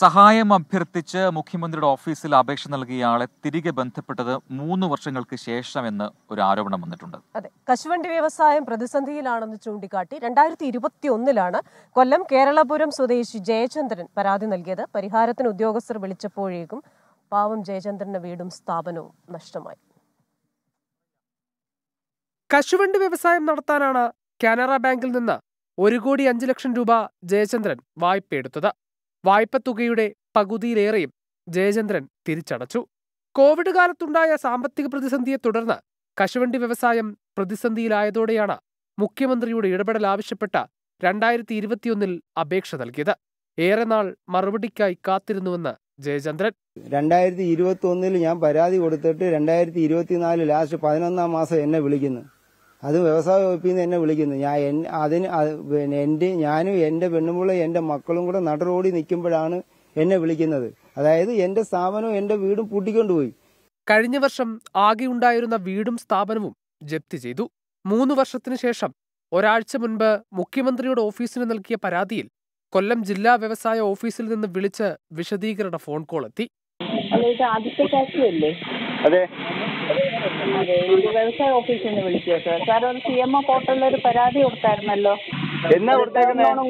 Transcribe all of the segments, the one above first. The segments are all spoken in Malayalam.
സഹായം അഭ്യർത്ഥിച്ച് മുഖ്യമന്ത്രിയുടെ ഓഫീസിൽ അപേക്ഷ നൽകിയ ആളെ തിരികെ ബന്ധപ്പെട്ടത് മൂന്ന് വർഷങ്ങൾക്ക് ശേഷമെന്ന് ഒരു ആരോപണം വന്നിട്ടുണ്ട് അതെ കശുവണ്ടി വ്യവസായം പ്രതിസന്ധിയിലാണെന്ന് ചൂണ്ടിക്കാട്ടി രണ്ടായിരത്തി ഇരുപത്തി ഒന്നിലാണ് കൊല്ലം കേരളപുരം സ്വദേശി ജയചന്ദ്രൻ പരാതി നൽകിയത് പരിഹാരത്തിന് ഉദ്യോഗസ്ഥർ വിളിച്ചപ്പോഴേക്കും പാവം ജയചന്ദ്രന്റെ വീടും സ്ഥാപനവും നഷ്ടമായി കശുവണ്ടി വ്യവസായം നടത്താനാണ് കാനറ ബാങ്കിൽ നിന്ന് ഒരു കോടി അഞ്ചു ലക്ഷം രൂപ ജയചന്ദ്രൻ വായ്പയെടുത്തത് വായ്പത്തുകയുടെ പകുതിയിലേറെയും ജയചന്ദ്രൻ തിരിച്ചടച്ചു കോവിഡ് കാലത്തുണ്ടായ സാമ്പത്തിക പ്രതിസന്ധിയെ തുടർന്ന് കശുവണ്ടി വ്യവസായം പ്രതിസന്ധിയിലായതോടെയാണ് മുഖ്യമന്ത്രിയുടെ ഇടപെടൽ ആവശ്യപ്പെട്ട രണ്ടായിരത്തി ഇരുപത്തിയൊന്നിൽ അപേക്ഷ നൽകിയത് ഏറെ നാൾ മറുപടിക്കായി കാത്തിരുന്നുവെന്ന് ജയചന്ദ്രൻ രണ്ടായിരത്തി ഇരുപത്തി ഒന്നിൽ ഞാൻ പരാതി കൊടുത്തിട്ട് രണ്ടായിരത്തി ഇരുപത്തിനാല് ലാസ്റ്റ് പതിനൊന്നാം മാസം എന്നെ വിളിക്കുന്നു അത് വ്യവസായ വകുപ്പിൽ നിന്ന് എന്നെ വിളിക്കുന്നു ഞാൻ അതിന് പിന്നെ എന്റെ ഞാനും എന്റെ പെണ്ണുമ്പിള്ളയും എന്റെ മക്കളും കൂടെ നടറോടി നിൽക്കുമ്പോഴാണ് എന്നെ വിളിക്കുന്നത് അതായത് എന്റെ സ്ഥാപനവും എന്റെ വീടും പൂട്ടിക്കൊണ്ടുപോയി കഴിഞ്ഞ വർഷം ആകെ ഉണ്ടായിരുന്ന വീടും സ്ഥാപനവും ജപ്തി ചെയ്തു മൂന്ന് വർഷത്തിനു ശേഷം ഒരാഴ്ച മുൻപ് മുഖ്യമന്ത്രിയുടെ ഓഫീസിന് നൽകിയ പരാതിയിൽ കൊല്ലം ജില്ലാ വ്യവസായ ഓഫീസിൽ നിന്ന് വിളിച്ച് വിശദീകരണ ഫോൺ കോൾ എത്തി അതെ വ്യവസായ ഓഫീസിൽ നിന്ന് വിളിക്കുക സാർ സാർ ഒരു സി എം ഒ പോർട്ടലിൽ ഒരു പരാതി കൊടുത്തായിരുന്നല്ലോ എന്നാ കൊടുത്തേക്കുന്നോണം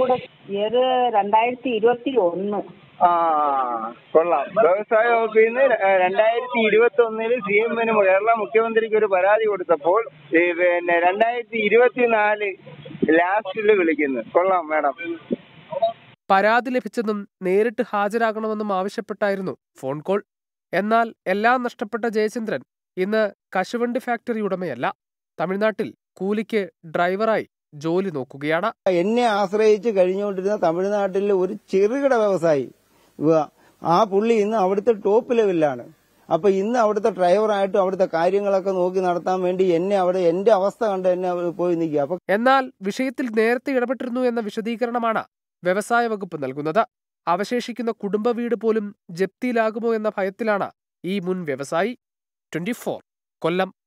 ഏത് രണ്ടായിരത്തി ഇരുപത്തി ഒന്ന് ആ കൊള്ളാം വ്യവസായ വകുപ്പിൽ രണ്ടായിരത്തി ഇരുപത്തി ഒന്നിൽ സി എം കേരള മുഖ്യമന്ത്രിക്ക് ഒരു പരാതി കൊടുത്തപ്പോൾ പിന്നെ രണ്ടായിരത്തി ഇരുപത്തിനാല് ലാസ്റ്റില് വിളിക്കുന്നു കൊള്ളാം മാഡം പരാതി ലഭിച്ചെന്നും നേരിട്ട് ഹാജരാകണമെന്നും ആവശ്യപ്പെട്ടായിരുന്നു ഫോൺ കോൾ എന്നാൽ എല്ലാം നഷ്ടപ്പെട്ട ജയചന്ദ്രൻ ഇന്ന് കശുവണ്ടി ഫാക്ടറി ഉടമയല്ല തമിഴ്നാട്ടിൽ കൂലിക്ക് ഡ്രൈവറായി ജോലി നോക്കുകയാണ് എന്നെ ആശ്രയിച്ച് കഴിഞ്ഞുകൊണ്ടിരുന്ന തമിഴ്നാട്ടിലെ ഒരു ചെറുകിട വ്യവസായി ആ പുള്ളി ഇന്ന് അവിടുത്തെ ടോപ്പ് ലെവലിലാണ് അപ്പൊ ഇന്ന് അവിടുത്തെ ഡ്രൈവറായിട്ടും അവിടുത്തെ കാര്യങ്ങളൊക്കെ നോക്കി നടത്താൻ വേണ്ടി എന്നെ അവിടെ എന്റെ അവസ്ഥ കണ്ട് എന്നെ പോയി നിൽക്കുക എന്നാൽ വിഷയത്തിൽ നേരത്തെ ഇടപെട്ടിരുന്നു എന്ന വിശദീകരണമാണ് വ്യവസായ വകുപ്പ് നൽകുന്നത് അവശേഷിക്കുന്ന കുടുംബ വീട് പോലും ജപ്തിയിലാകുമോ എന്ന ഭയത്തിലാണ് ഈ മുൻ വ്യവസായി ട്വന്റി കൊല്ലം